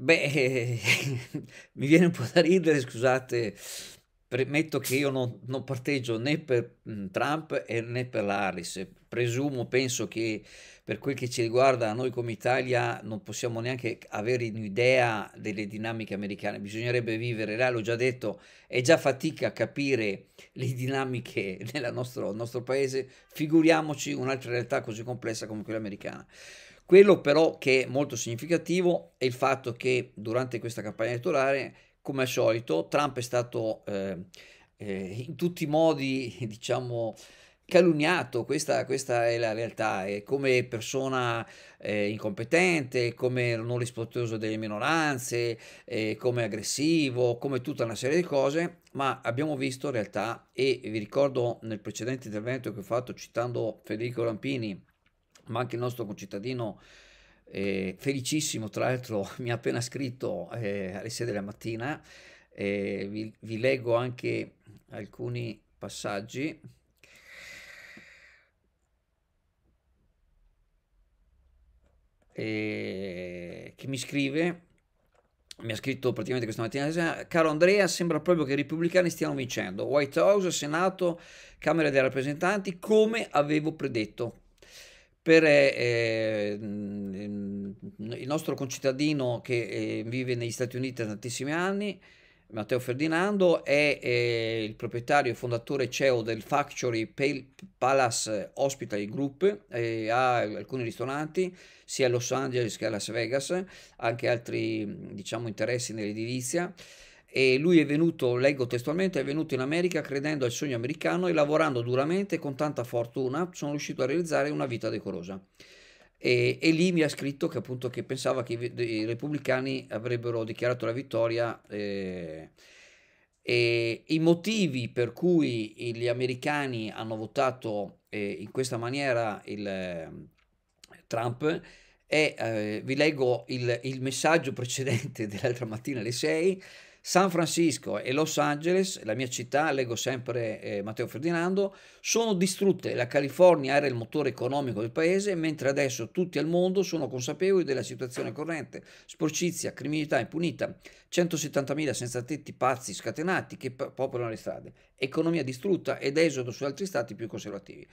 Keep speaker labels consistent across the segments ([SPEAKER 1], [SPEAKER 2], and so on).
[SPEAKER 1] Beh, mi viene un po' da ridere, scusate Premetto che io non, non parteggio né per mhmm, Trump né per la Harris. Presumo, penso che per quel che ci riguarda noi come Italia non possiamo neanche avere un'idea delle dinamiche americane, bisognerebbe vivere là, l'ho già detto, è già fatica a capire le dinamiche nel nostro, nostro paese, figuriamoci un'altra realtà così complessa come quella americana. Quello però che è molto significativo è il fatto che durante questa campagna elettorale come al solito Trump è stato eh, eh, in tutti i modi, diciamo, calunniato, questa, questa, è la realtà, è come persona eh, incompetente, come non rispettoso delle minoranze, eh, come aggressivo, come tutta una serie di cose, ma abbiamo visto in realtà e vi ricordo nel precedente intervento che ho fatto citando Federico Lampini, ma anche il nostro concittadino eh, felicissimo, tra l'altro mi ha appena scritto eh, alle 6 della mattina, eh, vi, vi leggo anche alcuni passaggi. che mi scrive mi ha scritto praticamente questa mattina, caro Andrea, sembra proprio che i repubblicani stiano vincendo. White House, Senato, Camera dei rappresentanti, come avevo predetto. Per, eh, il nostro concittadino che eh, vive negli Stati Uniti da tantissimi anni, Matteo Ferdinando, è eh, il proprietario e fondatore CEO del Factory Pal- Palace Hospital Group, eh, ha alcuni ristoranti sia a Los Angeles che a Las Vegas, anche altri diciamo, interessi nell'edilizia. E lui è venuto, leggo testualmente, è venuto in America credendo al sogno americano e lavorando duramente con tanta fortuna sono riuscito a realizzare una vita decorosa. E, e, lì mi ha scritto che appunto che pensava che i, i repubblicani avrebbero dichiarato la vittoria eh, e i motivi per cui gli americani hanno votato eh, in questa maniera il, eh, Trump e eh, vi leggo il, il messaggio precedente dell'altra mattina alle 6 San Francisco e Los Angeles, la mia città, leggo sempre eh, Matteo Ferdinando, sono distrutte. La California era il motore economico del paese, mentre adesso tutti al mondo sono consapevoli della situazione corrente. Sporcizia, criminalità impunita, 170.000 senza tetti pazzi scatenati che popolano le strade, economia distrutta ed esodo su altri stati più conservativi.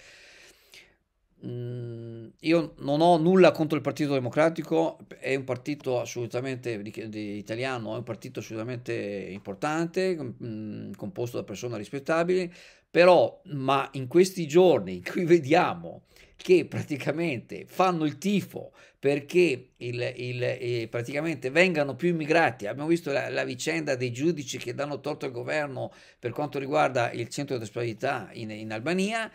[SPEAKER 1] Mm, io non ho nulla contro il Partito Democratico, è un partito assolutamente di, di, italiano, è un partito assolutamente importante, mh, mm, composto da persone rispettabili, però ma in questi giorni in cui vediamo che praticamente fanno il tifo perché il, il, praticamente vengano più immigrati. Abbiamo visto la, la, vicenda dei giudici che danno torto al governo per quanto riguarda il centro di disparità in, in Albania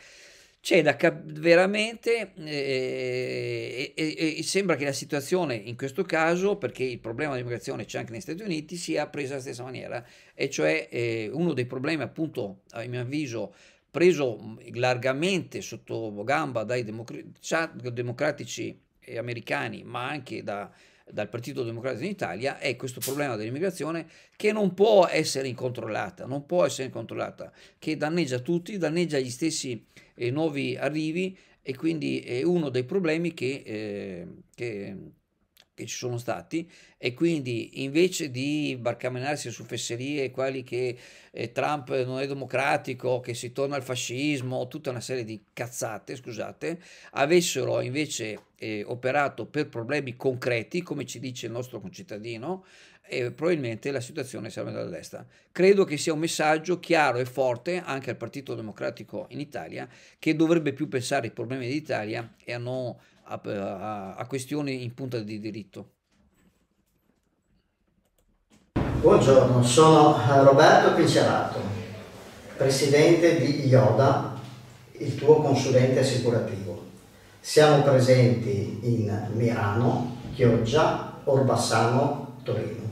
[SPEAKER 1] c'è da cap- veramente eh, eh, eh, sembra che la situazione in questo caso perché il problema dell'immigrazione c'è anche negli Stati Uniti sia presa alla stessa maniera e cioè eh, uno dei problemi appunto a mio avviso preso largamente sotto gamba dai democr- democratici eh, americani ma anche da dal Partito Democratico in Italia è questo problema dell'immigrazione che non può essere incontrollata, non può essere incontrollata, che danneggia tutti, danneggia gli stessi eh, nuovi arrivi e quindi è uno dei problemi che, eh, che che ci sono stati e quindi invece di barcamenarsi su fesserie quali che eh, Trump non è democratico, che si torna al fascismo, tutta una serie di cazzate, scusate, avessero invece eh, operato per problemi concreti, come ci dice il nostro concittadino, eh, probabilmente la situazione sarebbe andata destra. Credo che sia un messaggio chiaro e forte anche al Partito Democratico in Italia che dovrebbe più pensare ai problemi dell'Italia e a non a, a, a questioni in punta di diritto. Buongiorno, sono eh, Roberto Pincerato, presidente di IODA, il tuo consulente assicurativo. Siamo presenti in Milano, Chioggia, Orbassano, Torino.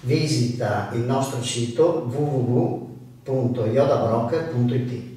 [SPEAKER 1] Visita il nostro sito www.iodabroker.it.